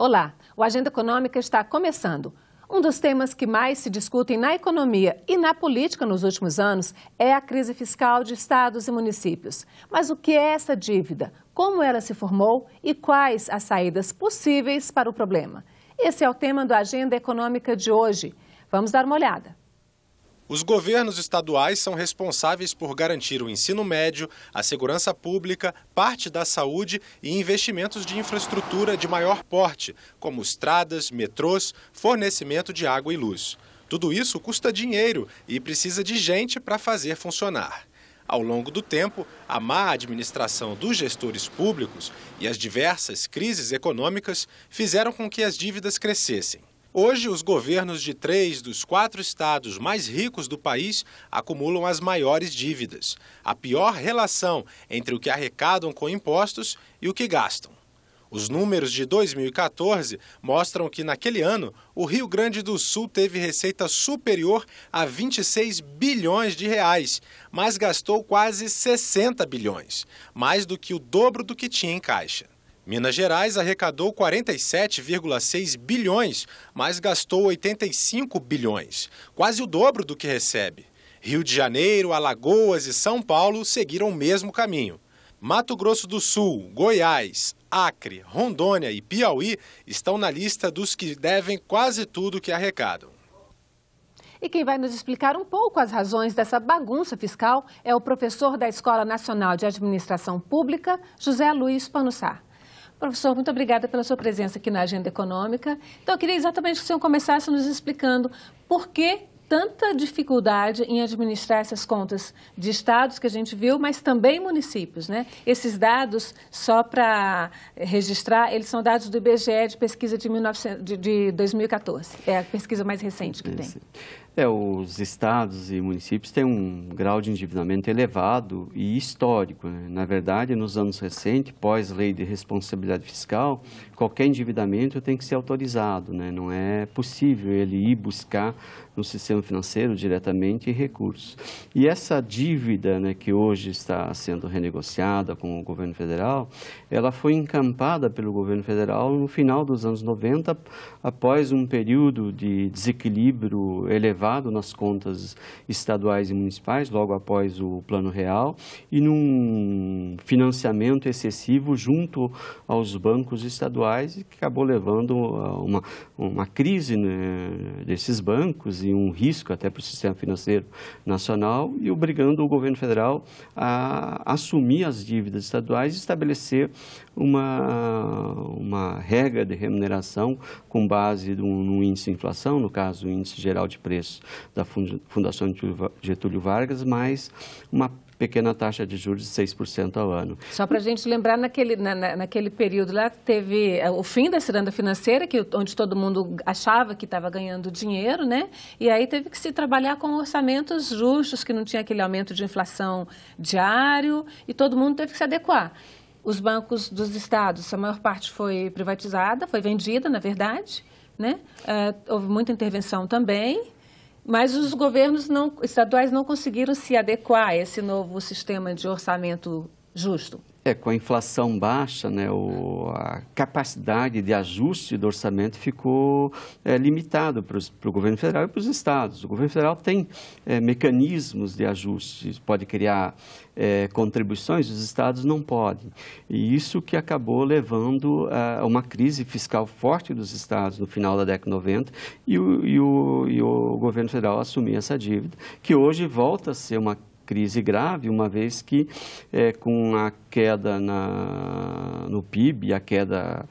Olá, o Agenda Econômica está começando. Um dos temas que mais se discutem na economia e na política nos últimos anos é a crise fiscal de estados e municípios. Mas o que é essa dívida? Como ela se formou e quais as saídas possíveis para o problema? Esse é o tema do Agenda Econômica de hoje. Vamos dar uma olhada. Os governos estaduais são responsáveis por garantir o ensino médio, a segurança pública, parte da saúde e investimentos de infraestrutura de maior porte, como estradas, metrôs, fornecimento de água e luz. Tudo isso custa dinheiro e precisa de gente para fazer funcionar. Ao longo do tempo, a má administração dos gestores públicos e as diversas crises econômicas fizeram com que as dívidas crescessem. Hoje, os governos de três dos quatro estados mais ricos do país acumulam as maiores dívidas, a pior relação entre o que arrecadam com impostos e o que gastam. Os números de 2014 mostram que, naquele ano, o Rio Grande do Sul teve receita superior a 26 bilhões de reais, mas gastou quase 60 bilhões, mais do que o dobro do que tinha em caixa. Minas Gerais arrecadou 47,6 bilhões, mas gastou 85 bilhões, quase o dobro do que recebe. Rio de Janeiro, Alagoas e São Paulo seguiram o mesmo caminho. Mato Grosso do Sul, Goiás, Acre, Rondônia e Piauí estão na lista dos que devem quase tudo que arrecadam. E quem vai nos explicar um pouco as razões dessa bagunça fiscal é o professor da Escola Nacional de Administração Pública, José Luiz Panussar. Professor, muito obrigada pela sua presença aqui na Agenda Econômica. Então, eu queria exatamente que o senhor começasse nos explicando por que tanta dificuldade em administrar essas contas de estados que a gente viu, mas também municípios, né? Esses dados, só para eh, registrar, eles são dados do IBGE de pesquisa de, de, de 2014, é a pesquisa mais recente que tem. É, os estados e municípios têm um grau de endividamento elevado e histórico. Né? Na verdade, nos anos recentes, pós-lei de responsabilidade fiscal, qualquer endividamento tem que ser autorizado. Né? Não é possível ele ir buscar no sistema financeiro diretamente recursos. E essa dívida né, que hoje está sendo renegociada com o governo federal, ela foi encampada pelo governo federal no final dos anos 90, após um período de desequilíbrio elevado aprovado nas contas estaduais e municipais, logo após o Plano Real, e num financiamento excessivo junto aos bancos estaduais, que acabou levando a uma, uma crise né, desses bancos e um risco até para o sistema financeiro nacional, e obrigando o governo federal a assumir as dívidas estaduais e estabelecer uma, uma regra de remuneração com base no índice de inflação, no caso o índice geral de preços da Fundação Getúlio Vargas, mais uma pequena taxa de juros de 6% ao ano. Só para a gente lembrar, naquele, na, naquele período lá teve eh, o fim da ciranda financeira, que, onde todo mundo achava que estava ganhando dinheiro, né? E aí teve que se trabalhar com orçamentos justos, que não tinha aquele aumento de inflação diário, e todo mundo teve que se adequar os bancos dos estados, a maior parte foi privatizada, foi vendida, na verdade, né? Uh, houve muita intervenção também, mas os governos não, estaduais não conseguiram se adequar a esse novo sistema de orçamento justo. É, com a inflação baixa, né, o, a capacidade de ajuste do orçamento ficou é, limitada para o governo federal e para os estados. O governo federal tem é, mecanismos de ajuste, pode criar é, contribuições, os estados não podem. E isso que acabou levando a uma crise fiscal forte dos estados no final da década de 90 e o, e o, e o governo federal assumiu essa dívida, que hoje volta a ser uma crise grave, uma vez que é, com a queda na, no PIB, a queda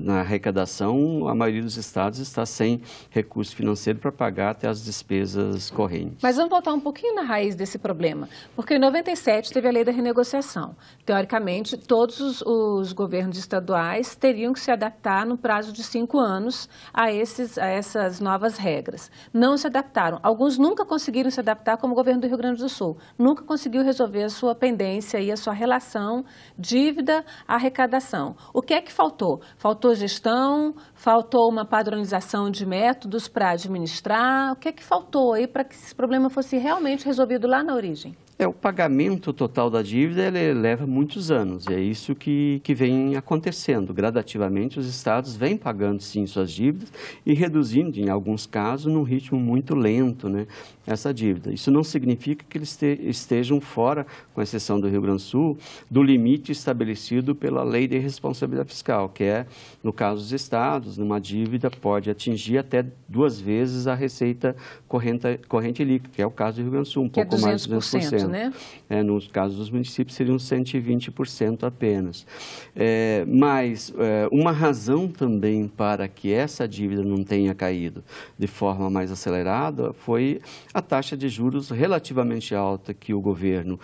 na arrecadação, a maioria dos estados está sem recurso financeiro para pagar até as despesas correntes. Mas vamos voltar um pouquinho na raiz desse problema, porque em 97 teve a lei da renegociação. Teoricamente, todos os, os governos estaduais teriam que se adaptar no prazo de cinco anos a, esses, a essas novas regras. Não se adaptaram. Alguns nunca conseguiram se adaptar, como o governo do Rio Grande do Sul. Nunca conseguiu resolver a sua pendência e a sua relação dívida-arrecadação. O que é que faltou? Faltou faltou gestão, faltou uma padronização de métodos para administrar. O que é que faltou aí para que esse problema fosse realmente resolvido lá na origem? É, o pagamento total da dívida ele leva muitos anos, é isso que, que vem acontecendo. Gradativamente, os estados vêm pagando, sim, suas dívidas e reduzindo, em alguns casos, num ritmo muito lento, né, essa dívida. Isso não significa que eles estejam fora, com exceção do Rio Grande do Sul, do limite estabelecido pela Lei de Responsabilidade Fiscal, que é, no caso dos estados, numa dívida pode atingir até duas vezes a receita corrente, corrente líquida, que é o caso do Rio Grande do Sul, um que é pouco é mais de 200%. 100%, né? É, né? no caso dos municípios, seriam 120% apenas. É, mas é, uma razão também para que essa dívida não tenha caído de forma mais acelerada foi a taxa de juros relativamente alta que o governo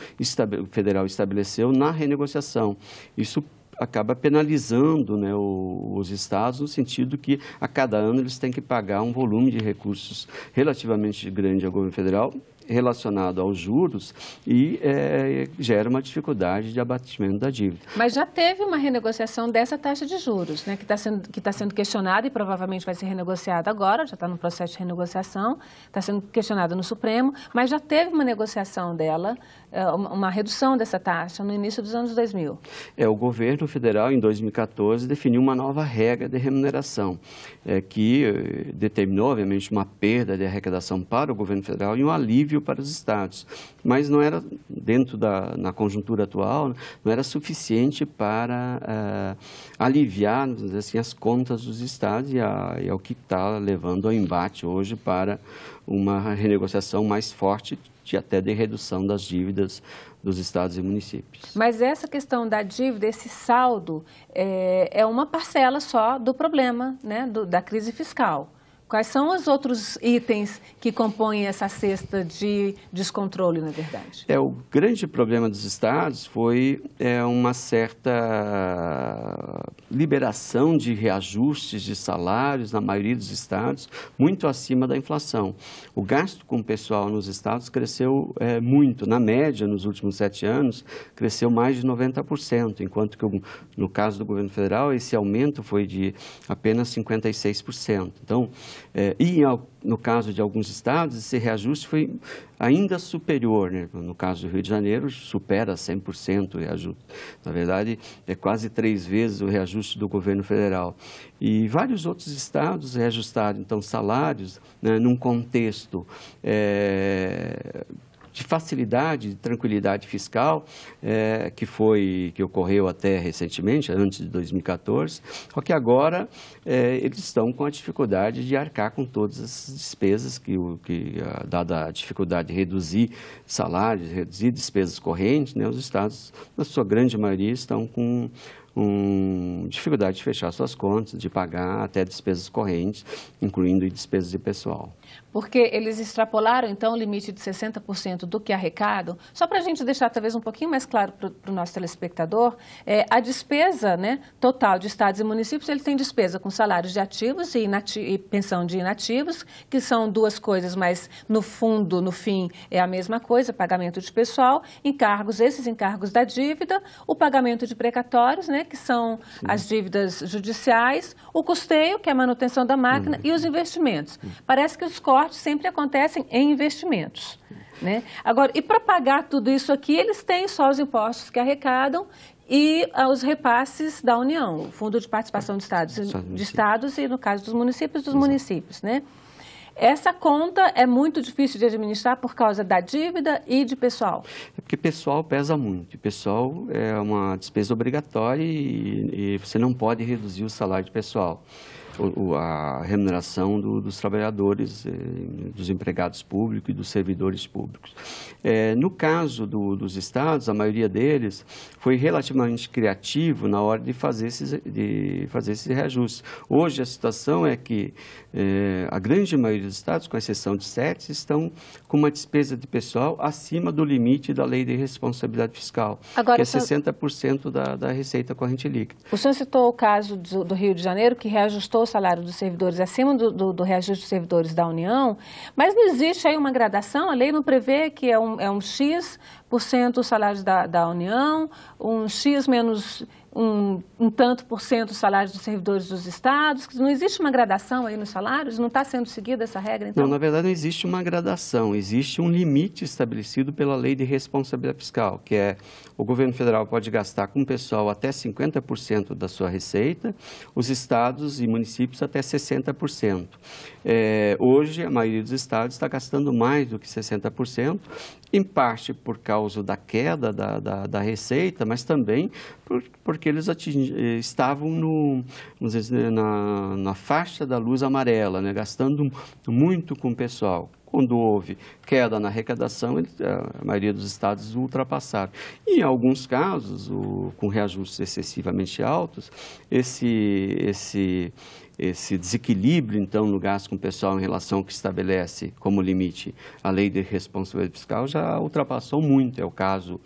federal estabeleceu na renegociação. Isso acaba penalizando né, os estados no sentido que a cada ano eles têm que pagar um volume de recursos relativamente grande ao governo federal relacionado aos juros e é, gera uma dificuldade de abatimento da dívida. Mas já teve uma renegociação dessa taxa de juros, né, que está sendo, que tá sendo questionada e provavelmente vai ser renegociada agora, já está no processo de renegociação, está sendo questionada no Supremo, mas já teve uma negociação dela, é, uma redução dessa taxa no início dos anos 2000. É, o governo federal, em 2014, definiu uma nova regra de remuneração, é, que é, determinou, obviamente, uma perda de arrecadação para o governo federal e um alívio civil para os estados. Mas não era, dentro da na conjuntura atual, não era suficiente para uh, aliviar assim, as contas dos estados e, a, e é o que está levando ao embate hoje para uma renegociação mais forte de até de redução das dívidas dos estados e municípios. Mas essa questão da dívida, esse saldo, é, é uma parcela só do problema né, do, da crise fiscal. Quais são os outros itens que compõem essa cesta de descontrole, na verdade? É, o grande problema dos estados foi é, uma certa liberação de reajustes de salários na maioria dos estados, muito acima da inflação. O gasto com o pessoal nos estados cresceu é, muito, na média, nos últimos sete anos, cresceu mais de 90%, enquanto que no caso do governo federal esse aumento foi de apenas 56%. Então, é, e no caso de alguns estados, esse reajuste foi ainda superior, né? no caso do Rio de Janeiro, supera 100% o reajuste. Na verdade, é quase três vezes o reajuste do governo federal. E vários outros estados reajustaram, então, salários né, num contexto é, de facilidade, de tranquilidade fiscal, é, que foi que ocorreu até recentemente, antes de 2014, só que agora é, eles estão com a dificuldade de arcar com todas as despesas que, que dada a dificuldade de reduzir salários, reduzir despesas correntes, né, os estados, na sua grande maioria, estão com um, dificuldade de fechar suas contas, de pagar até despesas correntes, incluindo despesas de pessoal. Porque eles extrapolaram, então, o limite de 60% do que é arrecado. Só para a gente deixar, talvez, um pouquinho mais claro para o nosso telespectador, é, a despesa né, total de estados e municípios, ele tem despesa com salários de ativos e, e pensão de inativos, que são duas coisas, mas no fundo, no fim, é a mesma coisa, pagamento de pessoal, encargos, esses encargos da dívida, o pagamento de precatórios, né, né, que são Sim. as dívidas judiciais, o custeio, que é a manutenção da máquina, uhum. e os investimentos. Uhum. Parece que os cortes sempre acontecem em investimentos. Né? Agora, e para pagar tudo isso aqui, eles têm só os impostos que arrecadam e ah, os repasses da União, o Fundo de Participação de Estados, de estados e, no caso dos municípios, dos Exato. municípios. Né? Essa conta é muito difícil de administrar por causa da dívida e de pessoal. É porque pessoal pesa muito. Pessoal é uma despesa obrigatória e, e você não pode reduzir o salário de pessoal o, a remuneração do, dos trabalhadores, eh, dos empregados públicos e dos servidores públicos. É, no caso do, dos estados, a maioria deles foi relativamente criativo na hora de fazer esses, de fazer esses reajustes. Hoje a situação é que é, a grande maioria dos estados, com exceção de sete, estão com uma despesa de pessoal acima do limite da lei de responsabilidade fiscal, Agora, que é senhor... 60% da, da receita corrente líquida. O senhor citou o caso do, do Rio de Janeiro, que reajustou o salário dos servidores acima do, do, do, reajuste dos servidores da União, mas não existe aí uma gradação, a lei não prevê que é um, é um X% os salários da, da União, um X menos um, um, tanto por cento os salários dos servidores dos estados? Não existe uma gradação aí nos salários? Não está sendo seguida essa regra, então? Não, na verdade não existe uma gradação, existe um limite estabelecido pela lei de responsabilidade fiscal, que é o governo federal pode gastar com o pessoal até 50% da sua receita, os estados e municípios até 60%. É, hoje, a maioria dos estados está gastando mais do que 60%, em parte por causa da queda da, da, da receita, mas também por, porque eles eh, estavam no, dizer, assim, na, na, faixa da luz amarela, né? gastando muito com o pessoal. Quando houve queda na arrecadação, a maioria dos estados ultrapassaram. E, em alguns casos, o, com reajustes excessivamente altos, esse, esse, esse desequilíbrio, então, no gasto com o pessoal em relação ao que estabelece como limite a lei de responsabilidade fiscal já ultrapassou muito. É o caso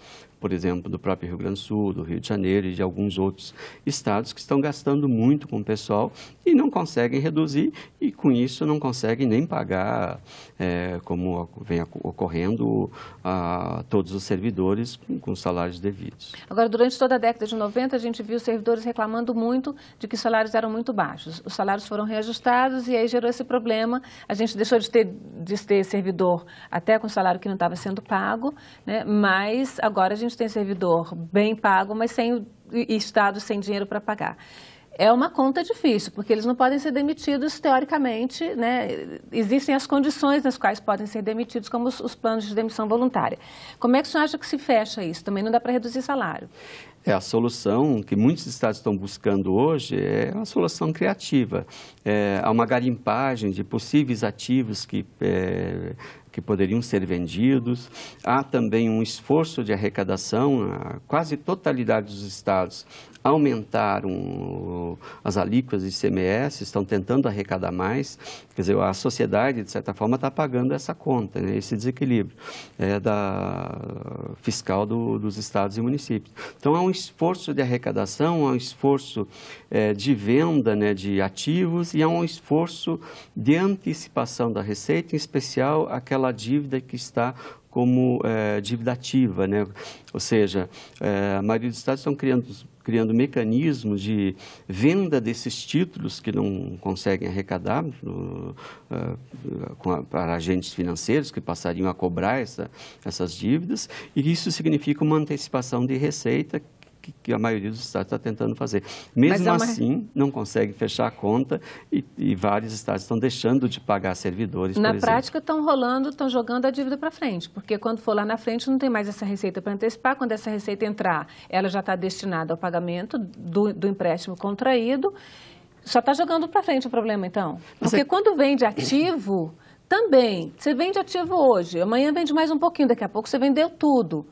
por exemplo, do próprio Rio Grande do Sul, do Rio de Janeiro e de alguns outros estados que estão gastando muito com o pessoal e não conseguem reduzir e, com isso, não conseguem nem pagar, é, como vem ocorrendo, a todos os servidores com, salários devidos. Agora, durante toda a década de 90, a gente viu servidores reclamando muito de que os salários eram muito baixos. Os salários foram reajustados e aí gerou esse problema. A gente deixou de ter, de ter servidor até com salário que não estava sendo pago, né? mas agora a gente gente tem servidor bem pago, mas sem Estado sem dinheiro para pagar. É uma conta difícil, porque eles não podem ser demitidos teoricamente, né? Existem as condições nas quais podem ser demitidos, como os, os planos de demissão voluntária. Como é que senhor acha que se fecha isso? Também não dá para reduzir salário. É, a solução que muitos estados estão buscando hoje é uma solução criativa. É, há uma garimpagem de possíveis ativos que é, que poderiam ser vendidos. Há também um esforço de arrecadação, a quase totalidade dos estados aumentaram as alíquotas de ICMS, estão tentando arrecadar mais, quer dizer, a sociedade, de certa forma, está pagando essa conta, né, esse desequilíbrio é, da fiscal do, dos estados e municípios. Então, há um esforço de arrecadação, há um esforço é, de venda né, de ativos e há um esforço de antecipação da receita, em especial aquela aquela dívida que está como é, dívida ativa, né? ou seja, é, a maioria dos estados estão criando, criando mecanismos de venda desses títulos que não conseguem arrecadar no, uh, a, para agentes financeiros que passariam a cobrar essa, essas dívidas, e isso significa uma antecipação de receita que, que a maioria dos estados está tentando fazer. Mesmo é uma... assim, não consegue fechar a conta e, e, vários estados estão deixando de pagar servidores. Na prática, estão rolando, estão jogando a dívida para frente, porque quando for lá na frente não tem mais essa receita para antecipar. Quando essa receita entrar, ela já está destinada ao pagamento do, do empréstimo contraído. Só está jogando para frente o problema, então. Porque Você... quando vende ativo, também. Você vende ativo hoje, amanhã vende mais um pouquinho, daqui a pouco você vendeu tudo.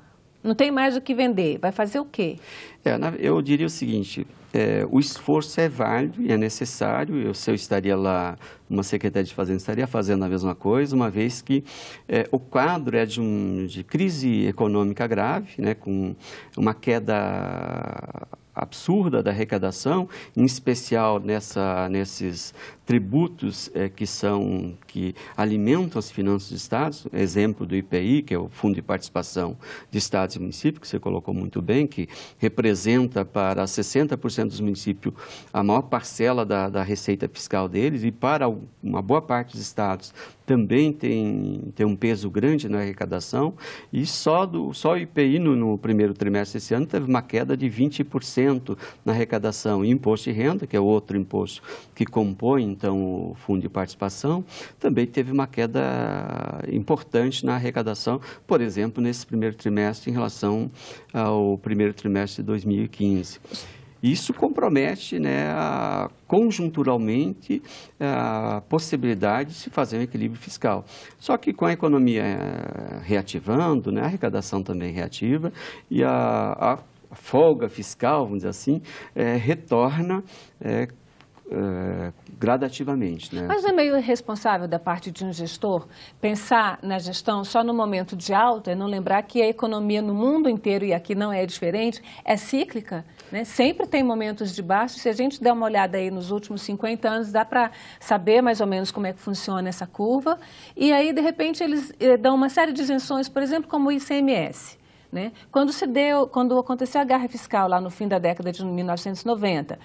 Não tem mais o que vender. Vai fazer o quê? É, eu diria o seguinte: é, o esforço é válido e é necessário. Eu, se eu estaria lá, uma secretária de Fazenda estaria fazendo a mesma coisa, uma vez que é, o quadro é de, um, de crise econômica grave, né, com uma queda absurda da arrecadação, em especial nessa, nesses tributos é, que são que alimentam as finanças do Estado, exemplo do IPI, que é o Fundo de Participação de Estados e Municípios, que você colocou muito bem, que representa para 60% dos municípios a maior parcela da, da receita fiscal deles e para uma boa parte dos estados também tem, tem um peso grande na arrecadação e só, do, só o IPI no, no primeiro trimestre desse ano teve uma queda de 20% na arrecadação e imposto de renda, que é outro imposto que compõe, então, o fundo de participação, também teve uma queda importante na arrecadação, por exemplo, nesse primeiro trimestre em relação ao primeiro trimestre de 2015. Isso compromete né, a, conjunturalmente a possibilidade de se fazer um equilíbrio fiscal. Só que com a economia eh, reativando, né, a arrecadação também reativa e a, a folga fiscal, vamos dizer assim, é, retorna é, é, gradativamente. Né? Mas é meio irresponsável da parte de um gestor pensar na gestão só no momento de alta e não lembrar que a economia no mundo inteiro, e aqui não é diferente, é cíclica. Né? Sempre tem momentos de baixo. Se a gente der uma olhada aí nos últimos 50 anos, dá para saber mais ou menos como é que funciona essa curva. E aí, de repente, eles eh, dão uma série de isenções, por exemplo, como o ICMS. Né? Quando, se deu, quando aconteceu a guerra fiscal lá no fim da década de 1990,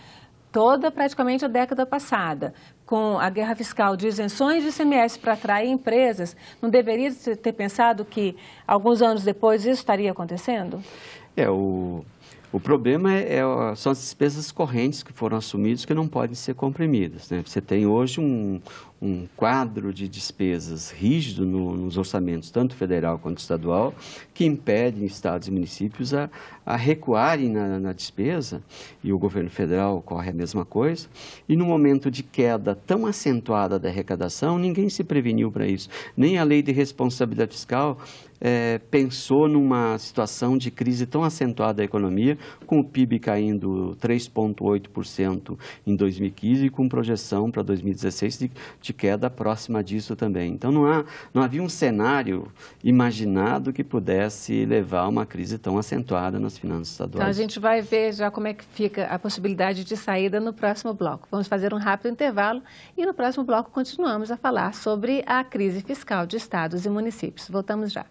toda praticamente a década passada, com a guerra fiscal de isenções de ICMS para atrair empresas, não deveria ter pensado que alguns anos depois isso estaria acontecendo? É, o, o problema é, é, são as despesas correntes que foram assumidas que não podem ser comprimidas. Né? Você tem hoje um, um quadro de despesas rígido no, nos orçamentos, tanto federal quanto estadual, que impede estados e municípios a, a recuarem na, na, despesa, e o governo federal corre a mesma coisa. E no momento de queda tão acentuada da arrecadação, ninguém se preveniu para isso. Nem a lei de responsabilidade fiscal é, pensou numa situação de crise tão acentuada da economia, com o PIB caindo 3,8% em 2015 e com projeção para 2016 de, de forte queda próxima disso também. Então, não, há, não havia um cenário imaginado que pudesse levar a uma crise tão acentuada nas finanças então, estaduais. Então, a gente vai ver já como é que fica a possibilidade de saída no próximo bloco. Vamos fazer um rápido intervalo e no próximo bloco continuamos a falar sobre a crise fiscal de estados e municípios. Voltamos já.